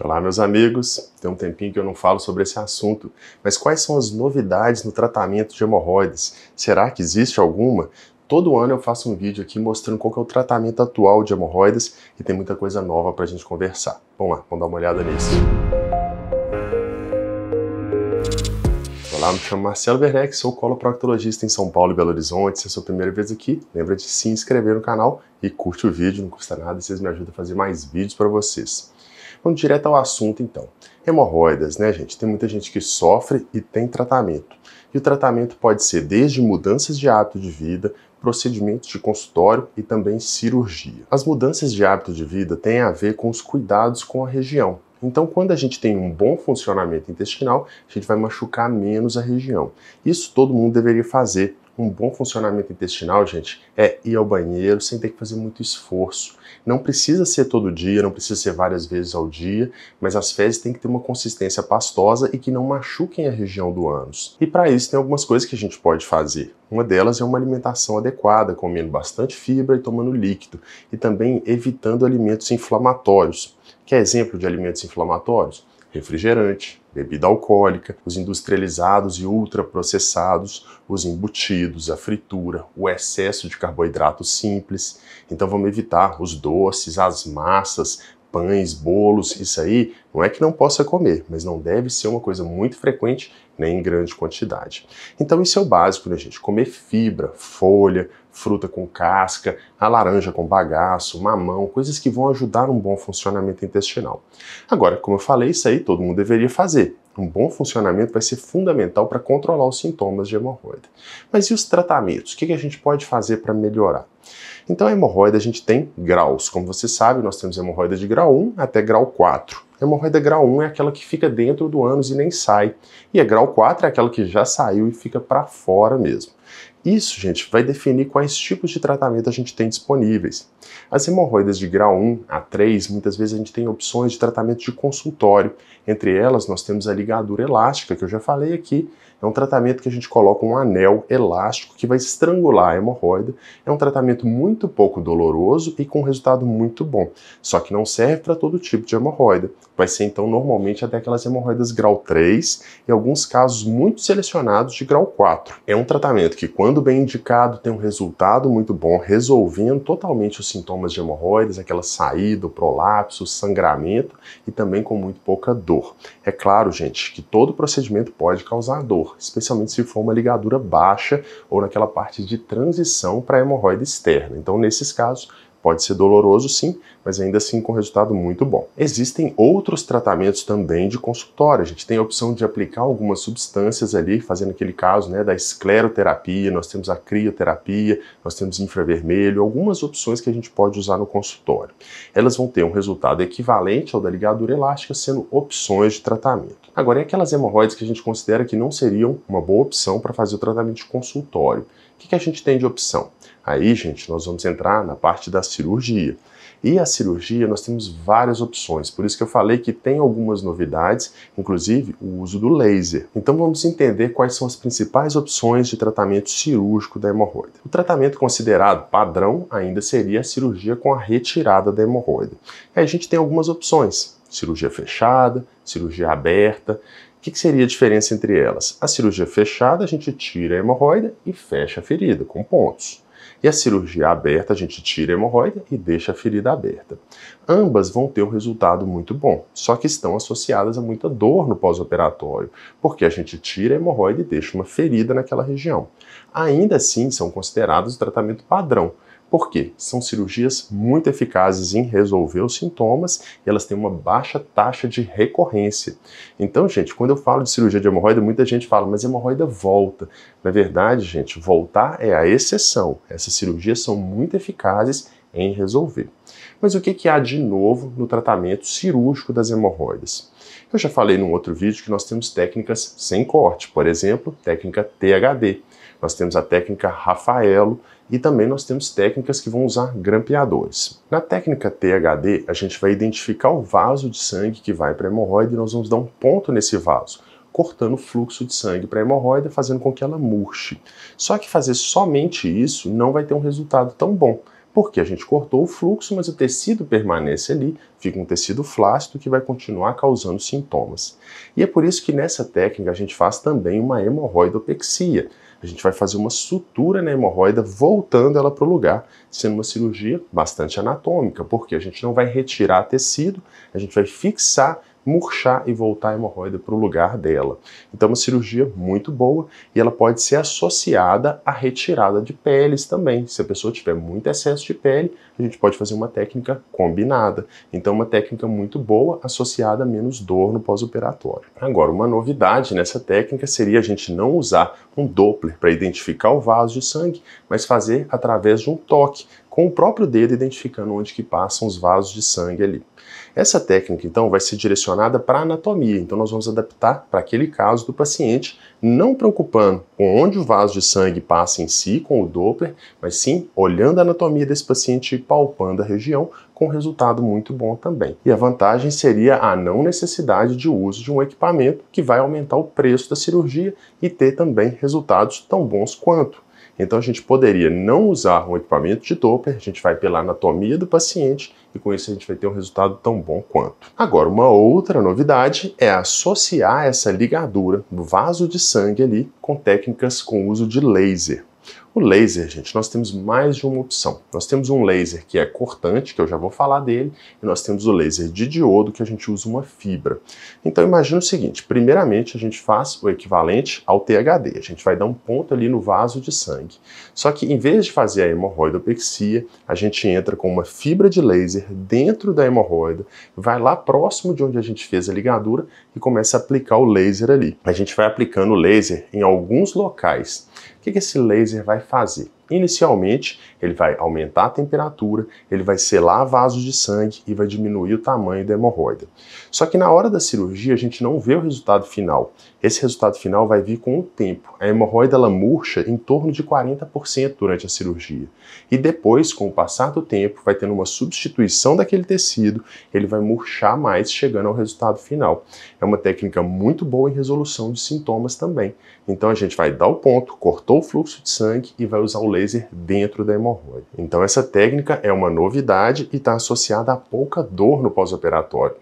Olá, tá meus amigos. Tem um tempinho que eu não falo sobre esse assunto, mas quais são as novidades no tratamento de hemorroides? Será que existe alguma? Todo ano eu faço um vídeo aqui mostrando qual é o tratamento atual de hemorroides e tem muita coisa nova para a gente conversar. Vamos lá, vamos dar uma olhada nisso. Olá, me chamo Marcelo Werneck, sou coloproctologista em São Paulo e Belo Horizonte. Se é a sua primeira vez aqui, lembra de se inscrever no canal e curte o vídeo, não custa nada e vocês me ajudam a fazer mais vídeos para vocês. Vamos direto ao assunto então. Hemorroidas, né, gente? Tem muita gente que sofre e tem tratamento. E o tratamento pode ser desde mudanças de hábito de vida, procedimentos de consultório e também cirurgia. As mudanças de hábito de vida têm a ver com os cuidados com a região. Então, quando a gente tem um bom funcionamento intestinal, a gente vai machucar menos a região. Isso todo mundo deveria fazer, um bom funcionamento intestinal, gente, é ir ao banheiro sem ter que fazer muito esforço. Não precisa ser todo dia, não precisa ser várias vezes ao dia, mas as fezes têm que ter uma consistência pastosa e que não machuquem a região do ânus. E para isso tem algumas coisas que a gente pode fazer. Uma delas é uma alimentação adequada, comendo bastante fibra e tomando líquido, e também evitando alimentos inflamatórios. Quer exemplo de alimentos inflamatórios? refrigerante, bebida alcoólica, os industrializados e ultraprocessados, os embutidos, a fritura, o excesso de carboidrato simples. Então vamos evitar os doces, as massas, pães, bolos, isso aí, não é que não possa comer, mas não deve ser uma coisa muito frequente nem em grande quantidade. Então isso é o básico, né, gente? Comer fibra, folha, fruta com casca, a laranja com bagaço, mamão, coisas que vão ajudar um bom funcionamento intestinal. Agora, como eu falei, isso aí todo mundo deveria fazer. Um bom funcionamento vai ser fundamental para controlar os sintomas de hemorroida. Mas e os tratamentos? O que a gente pode fazer para melhorar? Então, a hemorroida a gente tem graus. Como você sabe, nós temos hemorroida de grau 1 até grau 4. A hemorroida grau 1 é aquela que fica dentro do ânus e nem sai. E a grau 4 é aquela que já saiu e fica para fora mesmo. Isso, gente, vai definir quais tipos de tratamento a gente tem disponíveis. As hemorroidas de grau 1 a 3, muitas vezes a gente tem opções de tratamento de consultório. Entre elas, nós temos a ligadura elástica, que eu já falei aqui, é um tratamento que a gente coloca um anel elástico que vai estrangular a hemorroida. É um tratamento muito pouco doloroso e com um resultado muito bom. Só que não serve para todo tipo de hemorroida. Vai ser então normalmente até aquelas hemorroidas grau 3 e alguns casos muito selecionados de grau 4. É um tratamento que, quando bem indicado, tem um resultado muito bom, resolvendo totalmente os sintomas de hemorroidas, aquela saída, o prolapso, o sangramento e também com muito pouca dor. É claro, gente, que todo procedimento pode causar dor especialmente se for uma ligadura baixa ou naquela parte de transição para hemorroida externa. Então, nesses casos, Pode ser doloroso, sim, mas ainda assim com resultado muito bom. Existem outros tratamentos também de consultório. A gente tem a opção de aplicar algumas substâncias ali, fazendo aquele caso né, da escleroterapia, nós temos a crioterapia, nós temos infravermelho, algumas opções que a gente pode usar no consultório. Elas vão ter um resultado equivalente ao da ligadura elástica, sendo opções de tratamento. Agora, e aquelas hemorroides que a gente considera que não seriam uma boa opção para fazer o tratamento de consultório? O que, que a gente tem de opção? Aí, gente, nós vamos entrar na parte da cirurgia. E a cirurgia nós temos várias opções, por isso que eu falei que tem algumas novidades, inclusive o uso do laser. Então vamos entender quais são as principais opções de tratamento cirúrgico da hemorroida. O tratamento considerado padrão ainda seria a cirurgia com a retirada da hemorroida. E a gente tem algumas opções: cirurgia fechada, cirurgia aberta. O que seria a diferença entre elas? A cirurgia fechada, a gente tira a hemorroida e fecha a ferida com pontos. E a cirurgia aberta, a gente tira a hemorroida e deixa a ferida aberta. Ambas vão ter um resultado muito bom, só que estão associadas a muita dor no pós-operatório, porque a gente tira a hemorroida e deixa uma ferida naquela região. Ainda assim, são considerados o tratamento padrão por quê? São cirurgias muito eficazes em resolver os sintomas e elas têm uma baixa taxa de recorrência. Então, gente, quando eu falo de cirurgia de hemorroida, muita gente fala, mas hemorroida volta. Na verdade, gente, voltar é a exceção. Essas cirurgias são muito eficazes em resolver. Mas o que, que há de novo no tratamento cirúrgico das hemorroidas? Eu já falei num outro vídeo que nós temos técnicas sem corte, por exemplo, técnica THD. Nós temos a técnica Rafaelo e também nós temos técnicas que vão usar grampeadores. Na técnica THD, a gente vai identificar o vaso de sangue que vai para a hemorroida e nós vamos dar um ponto nesse vaso, cortando o fluxo de sangue para a hemorroida, fazendo com que ela murche. Só que fazer somente isso não vai ter um resultado tão bom porque a gente cortou o fluxo, mas o tecido permanece ali, fica um tecido flácido que vai continuar causando sintomas. E é por isso que nessa técnica a gente faz também uma hemorroidopexia. A gente vai fazer uma sutura na hemorroida, voltando ela para o lugar, sendo uma cirurgia bastante anatômica, porque a gente não vai retirar tecido, a gente vai fixar murchar e voltar a hemorroida para o lugar dela. Então, é uma cirurgia muito boa e ela pode ser associada à retirada de peles também. Se a pessoa tiver muito excesso de pele, a gente pode fazer uma técnica combinada. Então, uma técnica muito boa associada a menos dor no pós-operatório. Agora, uma novidade nessa técnica seria a gente não usar um Doppler para identificar o vaso de sangue, mas fazer através de um toque com o próprio dedo identificando onde que passam os vasos de sangue ali. Essa técnica, então, vai ser direcionada para a anatomia, então nós vamos adaptar para aquele caso do paciente, não preocupando com onde o vaso de sangue passa em si, com o Doppler, mas sim olhando a anatomia desse paciente e palpando a região, com resultado muito bom também. E a vantagem seria a não necessidade de uso de um equipamento que vai aumentar o preço da cirurgia e ter também resultados tão bons quanto. Então a gente poderia não usar um equipamento de Doppler, a gente vai pela anatomia do paciente e com isso a gente vai ter um resultado tão bom quanto. Agora, uma outra novidade é associar essa ligadura do vaso de sangue ali com técnicas com uso de laser. O laser, gente, nós temos mais de uma opção. Nós temos um laser que é cortante, que eu já vou falar dele, e nós temos o laser de diodo, que a gente usa uma fibra. Então imagina o seguinte, primeiramente a gente faz o equivalente ao THD, a gente vai dar um ponto ali no vaso de sangue. Só que em vez de fazer a hemorroidopexia, a gente entra com uma fibra de laser dentro da hemorroida, vai lá próximo de onde a gente fez a ligadura e começa a aplicar o laser ali. A gente vai aplicando o laser em alguns locais. O que esse laser vai fazer? Inicialmente, ele vai aumentar a temperatura, ele vai selar vasos de sangue e vai diminuir o tamanho da hemorroida. Só que na hora da cirurgia a gente não vê o resultado final. Esse resultado final vai vir com o tempo. A hemorroida ela murcha em torno de 40% durante a cirurgia. E depois, com o passar do tempo, vai tendo uma substituição daquele tecido, ele vai murchar mais, chegando ao resultado final. É uma técnica muito boa em resolução de sintomas também. Então a gente vai dar o ponto, cortou o fluxo de sangue e vai usar o laser dentro da hemorroida. Então essa técnica é uma novidade e está associada a pouca dor no pós-operatório.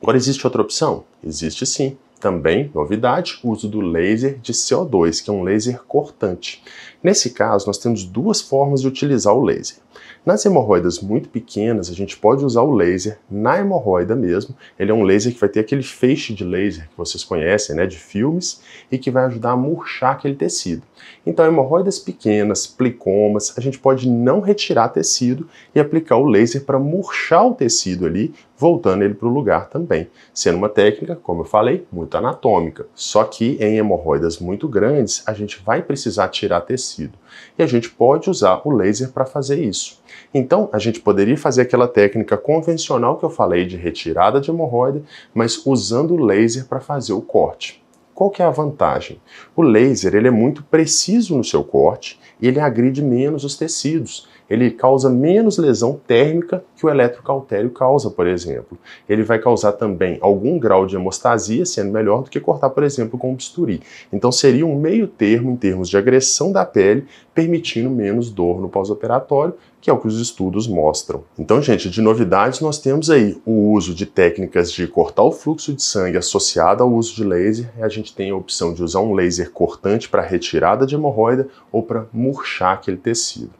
Agora existe outra opção? Existe sim. Também, novidade, o uso do laser de CO2, que é um laser cortante. Nesse caso, nós temos duas formas de utilizar o laser. Nas hemorroidas muito pequenas, a gente pode usar o laser na hemorroida mesmo. Ele é um laser que vai ter aquele feixe de laser que vocês conhecem, né, de filmes, e que vai ajudar a murchar aquele tecido. Então, hemorroidas pequenas, plicomas, a gente pode não retirar tecido e aplicar o laser para murchar o tecido ali, voltando ele para o lugar também, sendo uma técnica, como eu falei, muito anatômica. Só que em hemorroidas muito grandes, a gente vai precisar tirar tecido. E a gente pode usar o laser para fazer isso isso. Então, a gente poderia fazer aquela técnica convencional que eu falei de retirada de hemorroida, mas usando o laser para fazer o corte. Qual que é a vantagem? O laser ele é muito preciso no seu corte e ele agride menos os tecidos ele causa menos lesão térmica que o eletrocautério causa, por exemplo. Ele vai causar também algum grau de hemostasia, sendo melhor do que cortar, por exemplo, com um bisturi. Então seria um meio termo em termos de agressão da pele, permitindo menos dor no pós-operatório, que é o que os estudos mostram. Então, gente, de novidades nós temos aí o uso de técnicas de cortar o fluxo de sangue associado ao uso de laser. e A gente tem a opção de usar um laser cortante para retirada de hemorroida ou para murchar aquele tecido.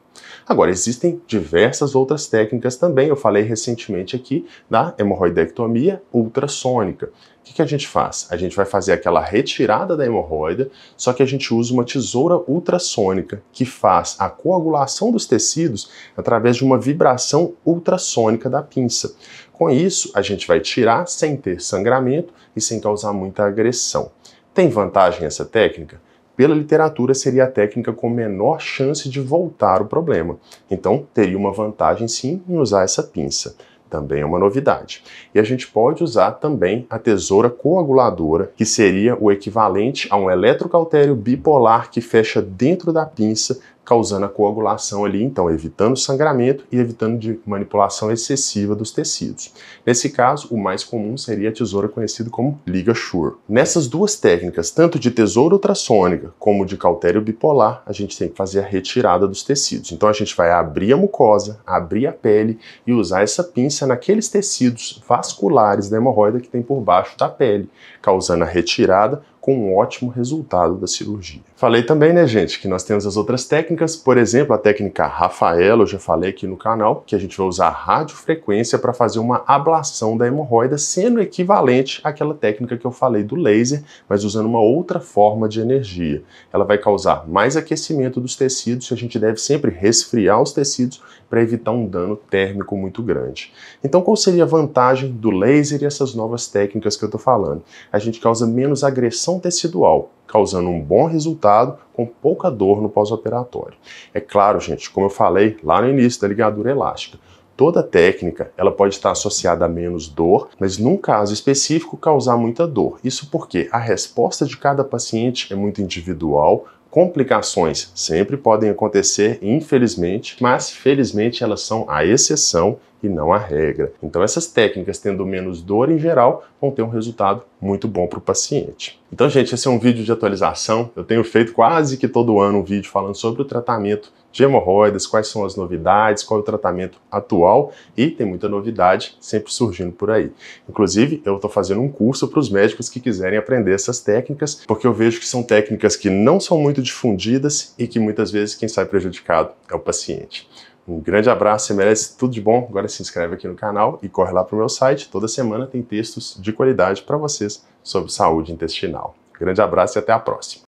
Agora, existem diversas outras técnicas também. Eu falei recentemente aqui da hemorroidectomia ultrassônica. O que, que a gente faz? A gente vai fazer aquela retirada da hemorroida, só que a gente usa uma tesoura ultrassônica que faz a coagulação dos tecidos através de uma vibração ultrassônica da pinça. Com isso, a gente vai tirar sem ter sangramento e sem causar muita agressão. Tem vantagem essa técnica? pela literatura, seria a técnica com menor chance de voltar o problema. Então, teria uma vantagem sim em usar essa pinça. Também é uma novidade. E a gente pode usar também a tesoura coaguladora, que seria o equivalente a um eletrocautério bipolar que fecha dentro da pinça causando a coagulação ali, então evitando sangramento e evitando de manipulação excessiva dos tecidos. Nesse caso, o mais comum seria a tesoura conhecida como liga Shure. Nessas duas técnicas, tanto de tesoura ultrassônica como de cautério bipolar, a gente tem que fazer a retirada dos tecidos. Então a gente vai abrir a mucosa, abrir a pele e usar essa pinça naqueles tecidos vasculares da hemorroida que tem por baixo da pele, causando a retirada com um ótimo resultado da cirurgia. Falei também, né, gente, que nós temos as outras técnicas, por exemplo, a técnica Rafaela, eu já falei aqui no canal, que a gente vai usar radiofrequência para fazer uma ablação da hemorroida, sendo equivalente àquela técnica que eu falei do laser, mas usando uma outra forma de energia. Ela vai causar mais aquecimento dos tecidos, e a gente deve sempre resfriar os tecidos para evitar um dano térmico muito grande. Então, qual seria a vantagem do laser e essas novas técnicas que eu estou falando? A gente causa menos agressão tecidual, causando um bom resultado com pouca dor no pós-operatório. É claro, gente, como eu falei lá no início da ligadura elástica, toda técnica ela pode estar associada a menos dor, mas num caso específico causar muita dor. Isso porque a resposta de cada paciente é muito individual, complicações sempre podem acontecer, infelizmente, mas felizmente elas são a exceção e não a regra. Então, essas técnicas, tendo menos dor em geral, vão ter um resultado muito bom para o paciente. Então, gente, esse é um vídeo de atualização. Eu tenho feito quase que todo ano um vídeo falando sobre o tratamento de hemorroidas, quais são as novidades, qual é o tratamento atual e tem muita novidade sempre surgindo por aí. Inclusive, eu estou fazendo um curso para os médicos que quiserem aprender essas técnicas, porque eu vejo que são técnicas que não são muito difundidas e que muitas vezes quem sai prejudicado é o paciente. Um grande abraço, você merece tudo de bom. Agora se inscreve aqui no canal e corre lá para o meu site. Toda semana tem textos de qualidade para vocês sobre saúde intestinal. Grande abraço e até a próxima.